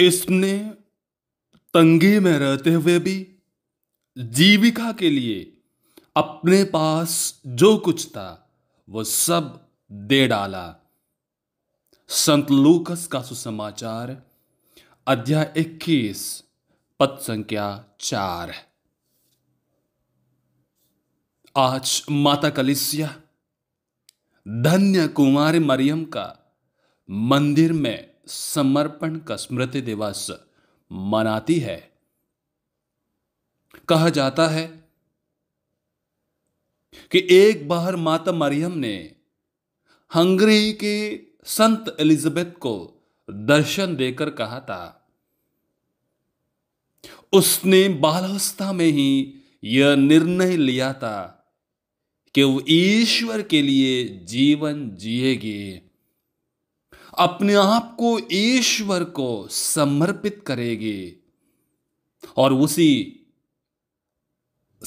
इसने तंगी में रहते हुए भी जीविका के लिए अपने पास जो कुछ था वो सब दे डाला संत लूकस का सुसमाचार अध्याय इक्कीस पद संख्या चार आज माता कलिसिया धन्य कुमारी मरियम का मंदिर में समर्पण का स्मृति दिवस मनाती है कहा जाता है कि एक बार माता मरियम ने हंगरी के संत एलिजाबेथ को दर्शन देकर कहा था उसने बालावस्था में ही यह निर्णय लिया था कि वो ईश्वर के लिए जीवन जिएगी अपने आप को ईश्वर को समर्पित करेगी और उसी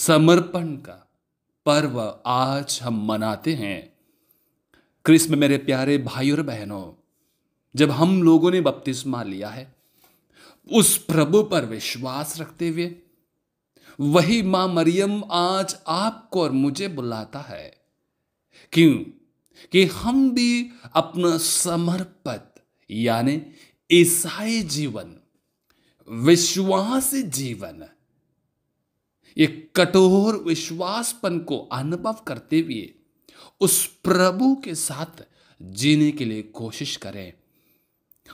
समर्पण का पर्व आज हम मनाते हैं क्रिस्म मेरे प्यारे भाई और बहनों जब हम लोगों ने बपतिस्मा लिया है उस प्रभु पर विश्वास रखते हुए वही मां मरियम आज आपको और मुझे बुलाता है क्यों कि हम भी अपना समर्पित यानी ईसाई जीवन विश्वास जीवन ये कठोर विश्वासपन को अनुभव करते हुए उस प्रभु के साथ जीने के लिए कोशिश करें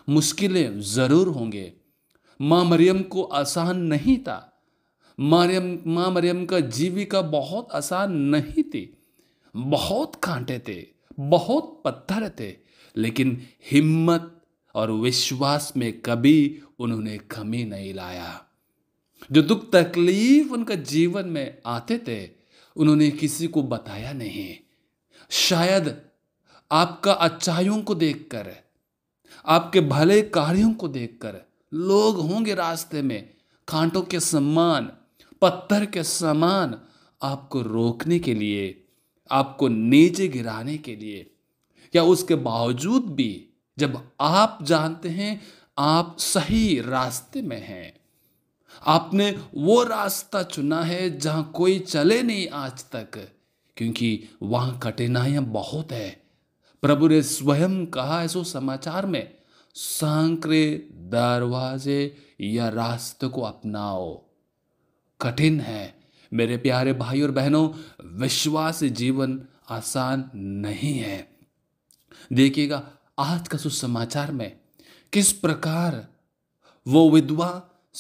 मुश्किलें जरूर होंगे मां मरियम को आसान नहीं था मरियम मां मरियम का जीविका बहुत आसान नहीं थी बहुत कांटे थे बहुत पत्थर थे लेकिन हिम्मत और विश्वास में कभी उन्होंने कमी नहीं लाया जो दुख तकलीफ उनका जीवन में आते थे उन्होंने किसी को बताया नहीं शायद आपका अच्छाइयों को देखकर आपके भले कार्यों को देखकर लोग होंगे रास्ते में कांटों के समान पत्थर के समान आपको रोकने के लिए आपको नीचे गिराने के लिए या उसके बावजूद भी जब आप जानते हैं आप सही रास्ते में हैं आपने वो रास्ता चुना है जहां कोई चले नहीं आज तक क्योंकि वहां कठिनाइयां बहुत है प्रभु ने स्वयं कहा है सो समाचार में सांकरे दरवाजे या रास्ते को अपनाओ कठिन है मेरे प्यारे भाई और बहनों विश्वास जीवन आसान नहीं है देखिएगा आज का सुसमाचार में किस प्रकार वो विधवा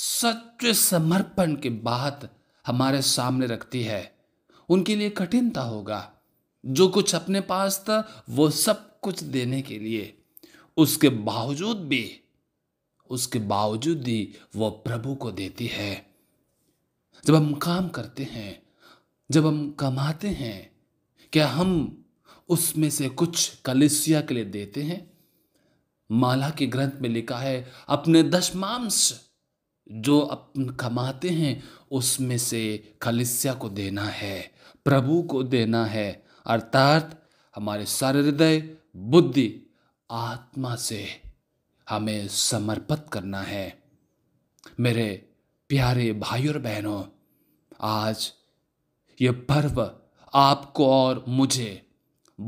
सच समर्पण के बाद हमारे सामने रखती है उनके लिए कठिन था होगा जो कुछ अपने पास था वो सब कुछ देने के लिए उसके बावजूद भी उसके बावजूद भी वो प्रभु को देती है जब हम काम करते हैं जब हम कमाते हैं क्या हम उसमें से कुछ कलिसिया के लिए देते हैं माला के ग्रंथ में लिखा है अपने दशमांश जो अपन कमाते हैं उसमें से कलिसिया को देना है प्रभु को देना है अर्थात हमारे सारे हृदय बुद्धि आत्मा से हमें समर्पित करना है मेरे प्यारे भाई और बहनों आज ये पर्व आपको और मुझे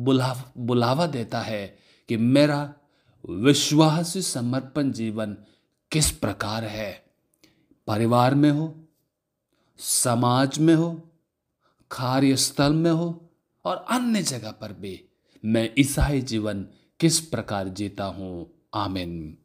बुलाव बुलावा देता है कि मेरा विश्वास समर्पण जीवन किस प्रकार है परिवार में हो समाज में हो कार्यस्थल में हो और अन्य जगह पर भी मैं ईसाई जीवन किस प्रकार जीता हूँ आमिन